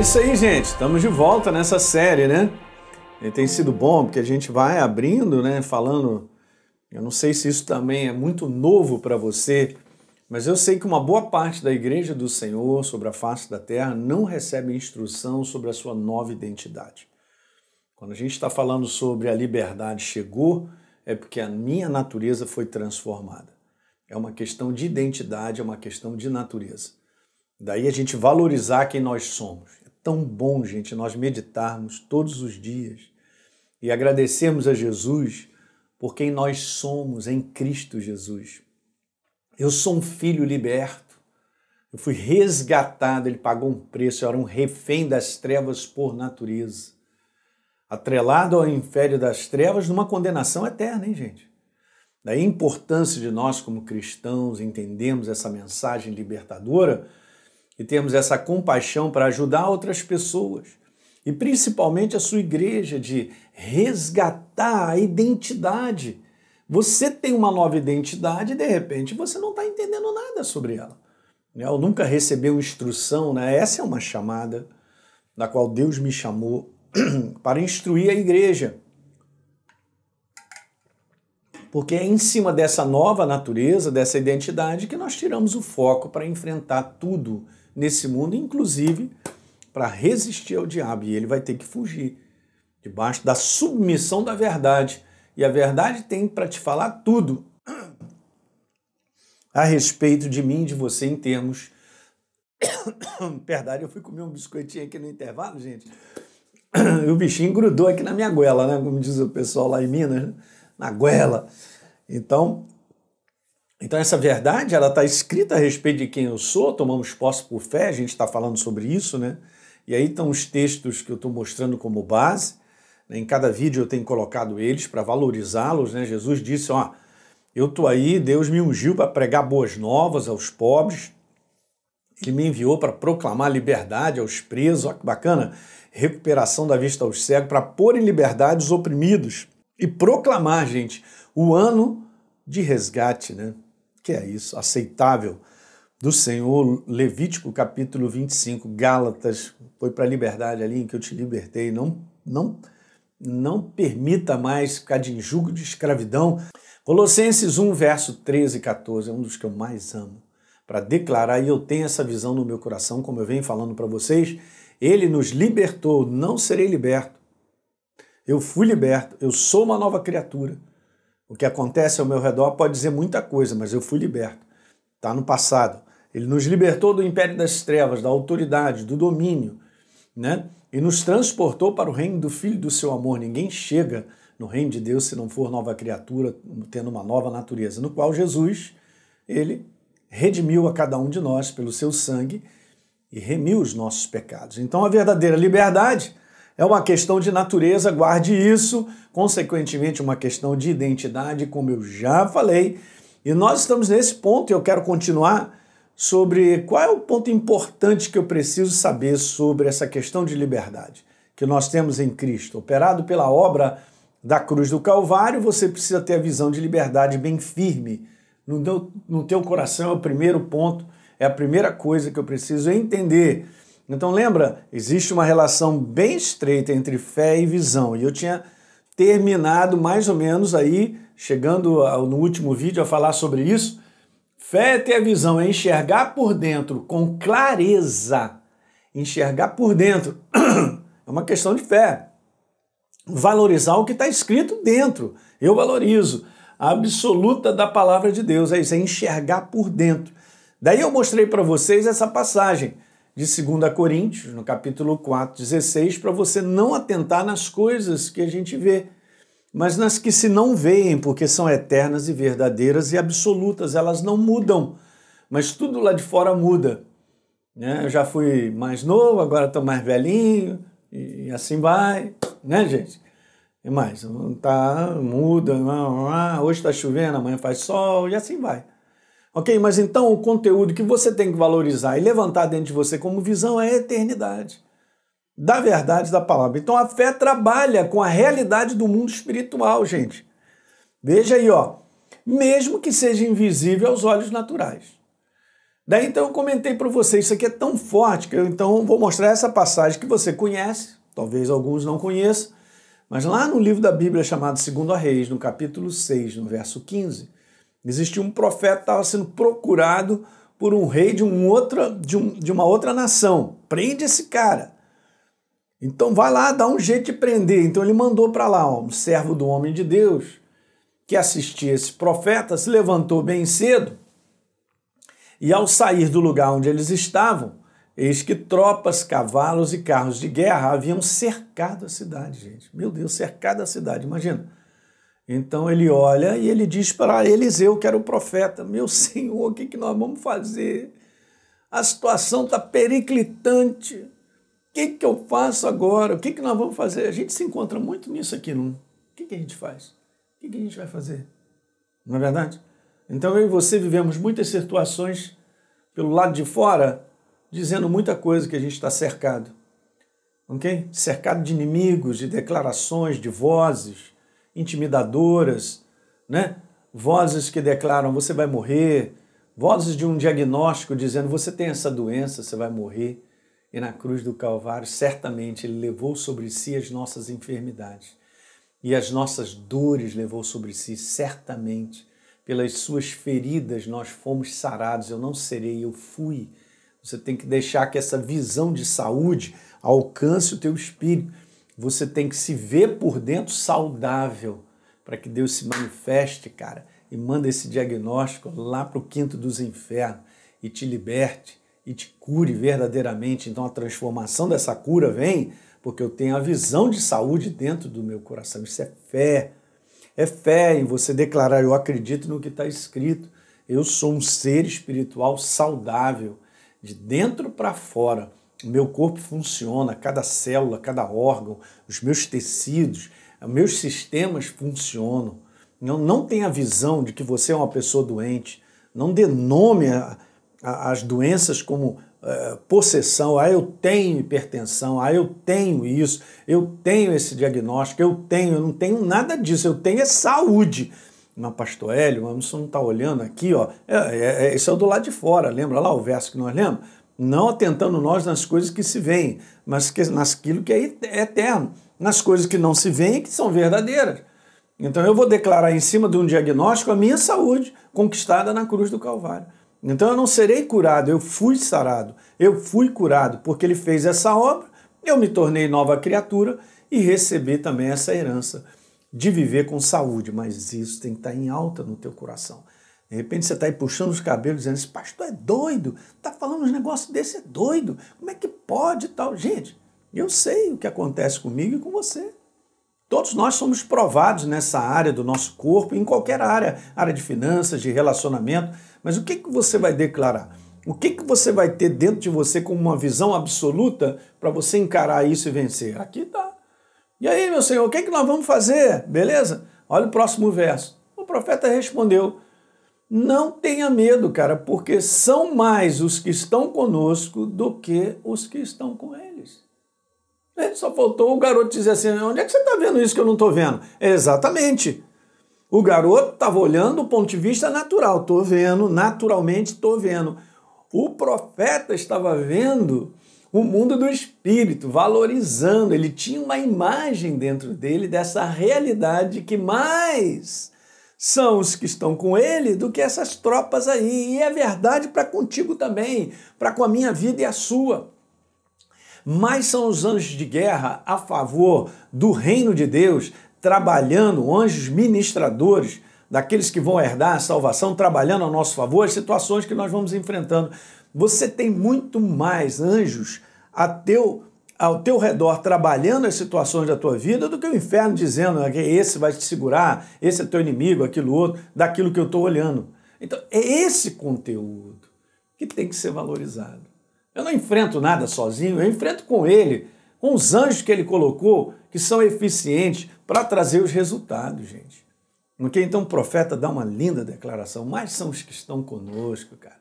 isso aí, gente. Estamos de volta nessa série, né? E tem sido bom porque a gente vai abrindo, né? Falando. Eu não sei se isso também é muito novo para você, mas eu sei que uma boa parte da igreja do Senhor sobre a face da terra não recebe instrução sobre a sua nova identidade. Quando a gente está falando sobre a liberdade chegou, é porque a minha natureza foi transformada. É uma questão de identidade, é uma questão de natureza. Daí a gente valorizar quem nós somos tão bom, gente, nós meditarmos todos os dias e agradecermos a Jesus por quem nós somos em Cristo Jesus. Eu sou um filho liberto, eu fui resgatado, ele pagou um preço, eu era um refém das trevas por natureza. Atrelado ao infério das trevas numa condenação eterna, hein, gente? Da importância de nós, como cristãos, entendemos essa mensagem libertadora e termos essa compaixão para ajudar outras pessoas e principalmente a sua igreja de resgatar a identidade. Você tem uma nova identidade e de repente você não está entendendo nada sobre ela. Né? Eu nunca recebeu instrução, né? Essa é uma chamada da qual Deus me chamou para instruir a igreja. Porque é em cima dessa nova natureza, dessa identidade, que nós tiramos o foco para enfrentar tudo nesse mundo, inclusive para resistir ao diabo. E ele vai ter que fugir debaixo da submissão da verdade. E a verdade tem para te falar tudo a respeito de mim, de você, em termos. Verdade, eu fui comer um biscoitinho aqui no intervalo, gente. E o bichinho grudou aqui na minha goela, né? Como diz o pessoal lá em Minas, né? na goela. Então, então essa verdade ela está escrita a respeito de quem eu sou, tomamos posse por fé, a gente está falando sobre isso, né? E aí estão os textos que eu estou mostrando como base. Né? Em cada vídeo eu tenho colocado eles para valorizá-los. Né? Jesus disse: ó, eu estou aí, Deus me ungiu para pregar boas novas aos pobres. Ele me enviou para proclamar liberdade aos presos, ó que bacana, recuperação da vista aos cegos, para pôr em liberdade os oprimidos e proclamar, gente, o ano de resgate, né? que é isso, aceitável do Senhor, Levítico capítulo 25, Gálatas, foi para a liberdade ali em que eu te libertei, não, não, não permita mais ficar de jugo de escravidão. Colossenses 1, verso 13 e 14, é um dos que eu mais amo, para declarar, e eu tenho essa visão no meu coração, como eu venho falando para vocês, ele nos libertou, não serei liberto. Eu fui liberto, eu sou uma nova criatura. O que acontece ao meu redor pode dizer muita coisa, mas eu fui liberto. Está no passado. Ele nos libertou do império das trevas, da autoridade, do domínio, né? E nos transportou para o reino do Filho do seu amor. Ninguém chega no reino de Deus se não for nova criatura, tendo uma nova natureza, no qual Jesus, ele redimiu a cada um de nós pelo seu sangue e remiu os nossos pecados. Então a verdadeira liberdade é uma questão de natureza, guarde isso, consequentemente, uma questão de identidade, como eu já falei. E nós estamos nesse ponto e eu quero continuar sobre qual é o ponto importante que eu preciso saber sobre essa questão de liberdade que nós temos em Cristo. Operado pela obra da cruz do Calvário, você precisa ter a visão de liberdade bem firme. No teu, no teu coração é o primeiro ponto, é a primeira coisa que eu preciso entender. Então lembra, existe uma relação bem estreita entre fé e visão. E eu tinha terminado mais ou menos aí, chegando ao, no último vídeo a falar sobre isso. Fé é ter a visão, é enxergar por dentro com clareza. Enxergar por dentro é uma questão de fé. Valorizar o que está escrito dentro. Eu valorizo. A absoluta da palavra de Deus é isso, é enxergar por dentro. Daí eu mostrei para vocês essa passagem de 2 Coríntios, no capítulo 4, 16, para você não atentar nas coisas que a gente vê, mas nas que se não veem, porque são eternas e verdadeiras e absolutas, elas não mudam, mas tudo lá de fora muda. Né? Eu já fui mais novo, agora estou mais velhinho, e assim vai, né, gente? E mais, tá, muda, hoje está chovendo, amanhã faz sol, e assim vai. Ok? Mas então o conteúdo que você tem que valorizar e levantar dentro de você como visão é a eternidade da verdade da palavra. Então a fé trabalha com a realidade do mundo espiritual, gente. Veja aí, ó. Mesmo que seja invisível aos olhos naturais. Daí então eu comentei para você, isso aqui é tão forte que eu então vou mostrar essa passagem que você conhece, talvez alguns não conheçam, mas lá no livro da Bíblia chamado Segundo a Reis, no capítulo 6, no verso 15, Existia um profeta que estava sendo procurado por um rei de, um outra, de, um, de uma outra nação. Prende esse cara. Então vai lá, dá um jeito de prender. Então ele mandou para lá, ó, um servo do homem de Deus que assistia esse profeta se levantou bem cedo e ao sair do lugar onde eles estavam, eis que tropas, cavalos e carros de guerra haviam cercado a cidade, gente. Meu Deus, cercado a cidade, imagina. Então ele olha e ele diz para Eliseu, que era o profeta: Meu senhor, o que, que nós vamos fazer? A situação está periclitante. O que, que eu faço agora? O que, que nós vamos fazer? A gente se encontra muito nisso aqui, não? O que, que a gente faz? O que, que a gente vai fazer? Não é verdade? Então eu e você vivemos muitas situações pelo lado de fora, dizendo muita coisa que a gente está cercado. Ok? Cercado de inimigos, de declarações, de vozes intimidadoras, né? vozes que declaram você vai morrer, vozes de um diagnóstico dizendo você tem essa doença, você vai morrer. E na cruz do Calvário, certamente ele levou sobre si as nossas enfermidades e as nossas dores levou sobre si, certamente. Pelas suas feridas nós fomos sarados. Eu não serei, eu fui. Você tem que deixar que essa visão de saúde alcance o teu espírito você tem que se ver por dentro saudável para que Deus se manifeste, cara, e manda esse diagnóstico lá para o quinto dos infernos e te liberte e te cure verdadeiramente. Então a transformação dessa cura vem porque eu tenho a visão de saúde dentro do meu coração. Isso é fé. É fé em você declarar: Eu acredito no que está escrito. Eu sou um ser espiritual saudável, de dentro para fora. O meu corpo funciona, cada célula, cada órgão, os meus tecidos, meus sistemas funcionam. Não, não tenha a visão de que você é uma pessoa doente. Não dê nome às doenças como uh, possessão. Ah, eu tenho hipertensão. Ah, eu tenho isso. Eu tenho esse diagnóstico. Eu tenho. Eu não tenho nada disso. Eu tenho é saúde. Mas, pastor Hélio, mas você não está olhando aqui, ó. É, é, é, é do lado de fora. Lembra lá o verso que nós lemos? Não atentando nós nas coisas que se veem, mas que, naquilo que é, é eterno, nas coisas que não se veem e que são verdadeiras. Então eu vou declarar em cima de um diagnóstico a minha saúde conquistada na cruz do Calvário. Então eu não serei curado, eu fui sarado, eu fui curado, porque ele fez essa obra, eu me tornei nova criatura e recebi também essa herança de viver com saúde, mas isso tem que estar em alta no teu coração. De repente você está aí puxando os cabelos, dizendo: esse pastor é doido, está falando uns negócios desse, é doido, como é que pode tal? Gente, eu sei o que acontece comigo e com você. Todos nós somos provados nessa área do nosso corpo, em qualquer área, área de finanças, de relacionamento, mas o que, que você vai declarar? O que, que você vai ter dentro de você como uma visão absoluta para você encarar isso e vencer? Aqui está. E aí, meu senhor, o que, que nós vamos fazer? Beleza? Olha o próximo verso. O profeta respondeu: não tenha medo, cara, porque são mais os que estão conosco do que os que estão com eles. É, só faltou o garoto dizer assim: onde é que você está vendo isso que eu não estou vendo? exatamente. O garoto estava olhando do ponto de vista natural, estou vendo, naturalmente estou vendo. O profeta estava vendo o mundo do espírito, valorizando, ele tinha uma imagem dentro dele dessa realidade que mais são os que estão com ele do que essas tropas aí. E é verdade para contigo também, para com a minha vida e a sua. Mas são os anjos de guerra a favor do reino de Deus, trabalhando, anjos ministradores, daqueles que vão herdar a salvação, trabalhando a nosso favor, as situações que nós vamos enfrentando. Você tem muito mais anjos a teu ao teu redor trabalhando as situações da tua vida do que o inferno dizendo ah, que esse vai te segurar, esse é teu inimigo, aquilo outro, daquilo que eu estou olhando. Então, é esse conteúdo que tem que ser valorizado. Eu não enfrento nada sozinho, eu enfrento com ele, com os anjos que ele colocou, que são eficientes para trazer os resultados, gente. Ok? Então o profeta dá uma linda declaração, mas são os que estão conosco, cara.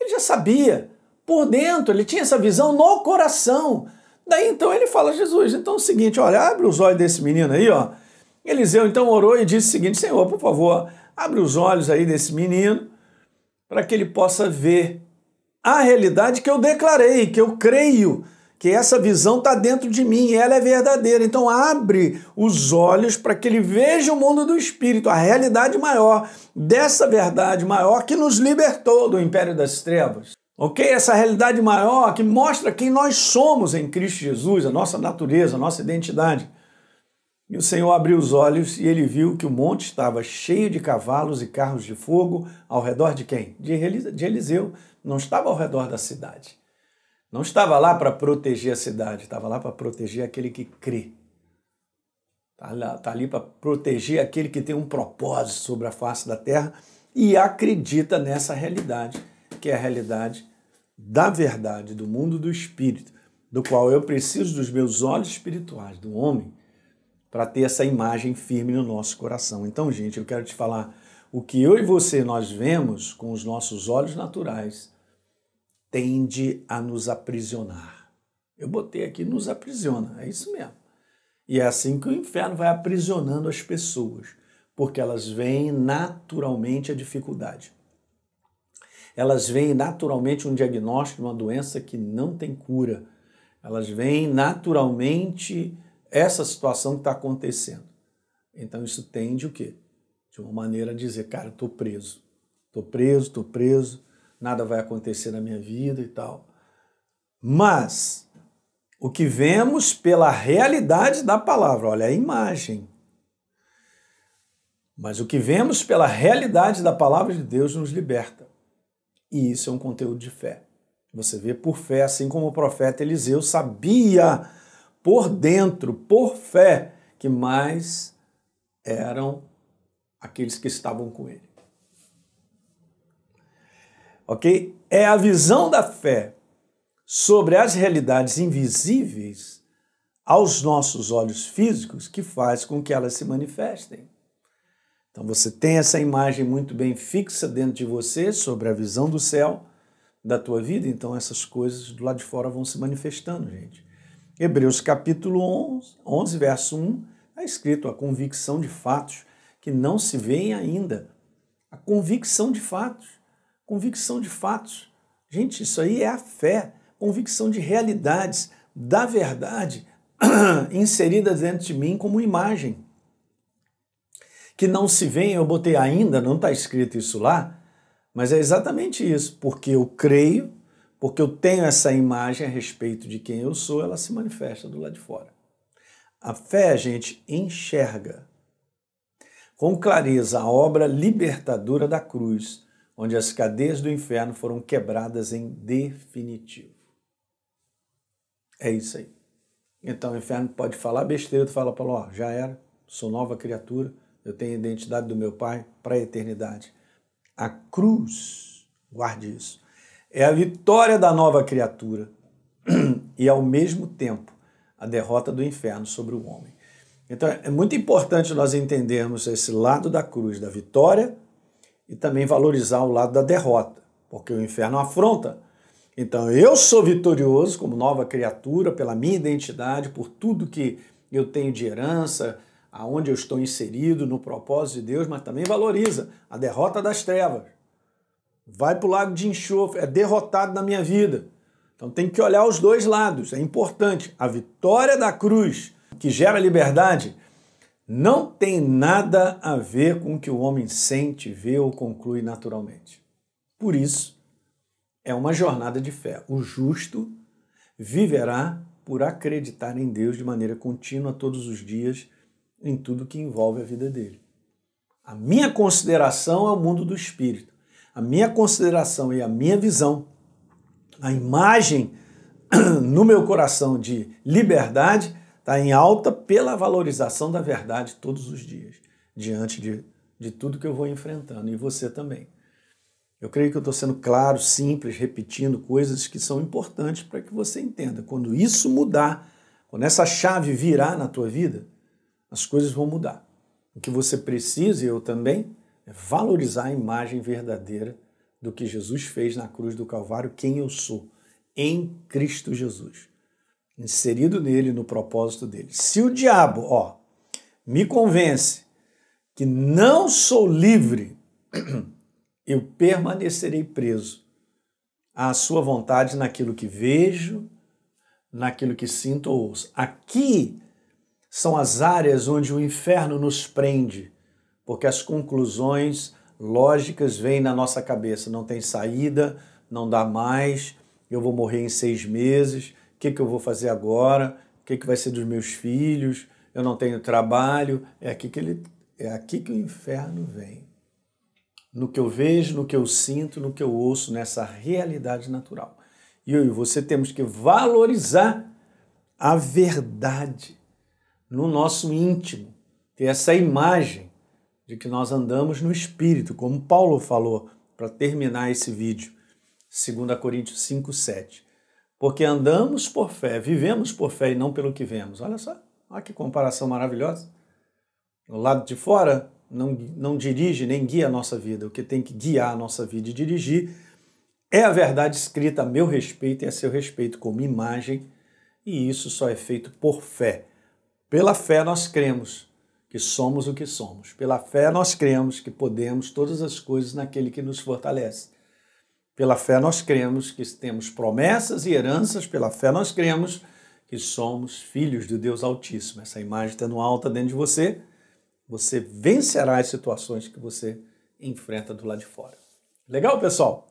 Ele já sabia, por dentro, ele tinha essa visão no coração. Daí então ele fala a Jesus, então é o seguinte, olha, abre os olhos desse menino aí, ó. Eliseu então orou e disse o seguinte, Senhor, por favor, abre os olhos aí desse menino para que ele possa ver a realidade que eu declarei, que eu creio, que essa visão está dentro de mim e ela é verdadeira. Então abre os olhos para que ele veja o mundo do Espírito, a realidade maior, dessa verdade maior que nos libertou do império das trevas. Ok? Essa realidade maior que mostra quem nós somos em Cristo Jesus, a nossa natureza, a nossa identidade. E o Senhor abriu os olhos e ele viu que o monte estava cheio de cavalos e carros de fogo ao redor de quem? De Eliseu. Não estava ao redor da cidade. Não estava lá para proteger a cidade, estava lá para proteger aquele que crê. Está tá ali para proteger aquele que tem um propósito sobre a face da terra e acredita nessa realidade que é a realidade da verdade, do mundo do espírito, do qual eu preciso dos meus olhos espirituais, do homem, para ter essa imagem firme no nosso coração. Então, gente, eu quero te falar o que eu e você nós vemos com os nossos olhos naturais tende a nos aprisionar. Eu botei aqui nos aprisiona, é isso mesmo. E é assim que o inferno vai aprisionando as pessoas, porque elas veem naturalmente a dificuldade elas veem naturalmente um diagnóstico de uma doença que não tem cura. Elas veem naturalmente essa situação que está acontecendo. Então isso tende o quê? De uma maneira a dizer, cara, estou preso, estou preso, estou preso, nada vai acontecer na minha vida e tal. Mas o que vemos pela realidade da palavra, olha é a imagem. Mas o que vemos pela realidade da palavra de Deus nos liberta. E isso é um conteúdo de fé. Você vê por fé, assim como o profeta Eliseu sabia por dentro, por fé, que mais eram aqueles que estavam com ele. Ok? É a visão da fé sobre as realidades invisíveis aos nossos olhos físicos que faz com que elas se manifestem. Então você tem essa imagem muito bem fixa dentro de você sobre a visão do céu da tua vida, então essas coisas do lado de fora vão se manifestando, gente. Hebreus capítulo 11, 11 verso 1, está escrito a convicção de fatos que não se veem ainda. A convicção de fatos, convicção de fatos. Gente, isso aí é a fé, convicção de realidades, da verdade inserida dentro de mim como imagem que não se vem eu botei ainda, não está escrito isso lá, mas é exatamente isso, porque eu creio, porque eu tenho essa imagem a respeito de quem eu sou, ela se manifesta do lado de fora. A fé a gente enxerga com clareza a obra libertadora da cruz, onde as cadeias do inferno foram quebradas em definitivo. É isso aí. Então o inferno pode falar besteira, tu fala, Paulo, ó, já era, sou nova criatura, eu tenho a identidade do meu Pai para a eternidade. A cruz, guarde isso, é a vitória da nova criatura e, ao mesmo tempo, a derrota do inferno sobre o homem. Então, é muito importante nós entendermos esse lado da cruz, da vitória, e também valorizar o lado da derrota, porque o inferno afronta. Então, eu sou vitorioso como nova criatura pela minha identidade, por tudo que eu tenho de herança, aonde eu estou inserido no propósito de Deus, mas também valoriza a derrota das trevas. Vai para o lago de enxofre, é derrotado na minha vida. Então tem que olhar os dois lados, é importante. A vitória da cruz, que gera liberdade, não tem nada a ver com o que o homem sente, vê ou conclui naturalmente. Por isso, é uma jornada de fé. O justo viverá por acreditar em Deus de maneira contínua todos os dias em tudo que envolve a vida dele. A minha consideração é o mundo do espírito. A minha consideração e a minha visão, a imagem no meu coração de liberdade está em alta pela valorização da verdade todos os dias, diante de, de tudo que eu vou enfrentando, e você também. Eu creio que eu estou sendo claro, simples, repetindo coisas que são importantes para que você entenda. Quando isso mudar, quando essa chave virar na tua vida, as coisas vão mudar. O que você precisa, e eu também, é valorizar a imagem verdadeira do que Jesus fez na cruz do Calvário, quem eu sou, em Cristo Jesus, inserido nele, no propósito dele. Se o diabo, ó, me convence que não sou livre, eu permanecerei preso à sua vontade naquilo que vejo, naquilo que sinto ou ouço. Aqui são as áreas onde o inferno nos prende, porque as conclusões lógicas vêm na nossa cabeça. Não tem saída, não dá mais, eu vou morrer em seis meses, o que, que eu vou fazer agora? O que, que vai ser dos meus filhos? Eu não tenho trabalho. É aqui que ele é aqui que o inferno vem. No que eu vejo, no que eu sinto, no que eu ouço, nessa realidade natural. E eu e você temos que valorizar a verdade no nosso íntimo, ter essa imagem de que nós andamos no Espírito, como Paulo falou para terminar esse vídeo, 2 Coríntios 5, 7. Porque andamos por fé, vivemos por fé e não pelo que vemos. Olha só, olha que comparação maravilhosa. O lado de fora não, não dirige nem guia a nossa vida. O que tem que guiar a nossa vida e dirigir é a verdade escrita a meu respeito e a seu respeito, como imagem, e isso só é feito por fé. Pela fé nós cremos que somos o que somos. Pela fé nós cremos que podemos todas as coisas naquele que nos fortalece. Pela fé nós cremos que temos promessas e heranças, pela fé nós cremos que somos filhos de Deus Altíssimo. Essa imagem está no alto dentro de você. Você vencerá as situações que você enfrenta do lado de fora. Legal, pessoal?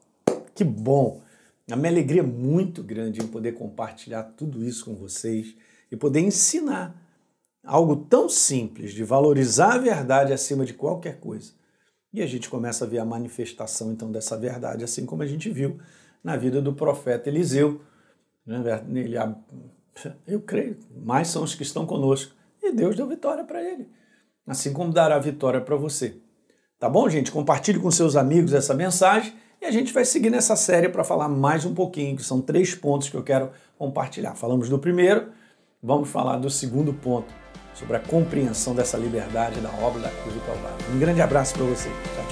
Que bom! A minha alegria é muito grande em poder compartilhar tudo isso com vocês e poder ensinar algo tão simples de valorizar a verdade acima de qualquer coisa. E a gente começa a ver a manifestação então dessa verdade, assim como a gente viu na vida do profeta Eliseu. Né, ele, eu creio, mais são os que estão conosco. E Deus deu vitória para ele, assim como dará vitória para você. Tá bom, gente? Compartilhe com seus amigos essa mensagem e a gente vai seguir nessa série para falar mais um pouquinho, que são três pontos que eu quero compartilhar. Falamos do primeiro, vamos falar do segundo ponto sobre a compreensão dessa liberdade da obra da cruz do Calvário. Um grande abraço para você. Tchau.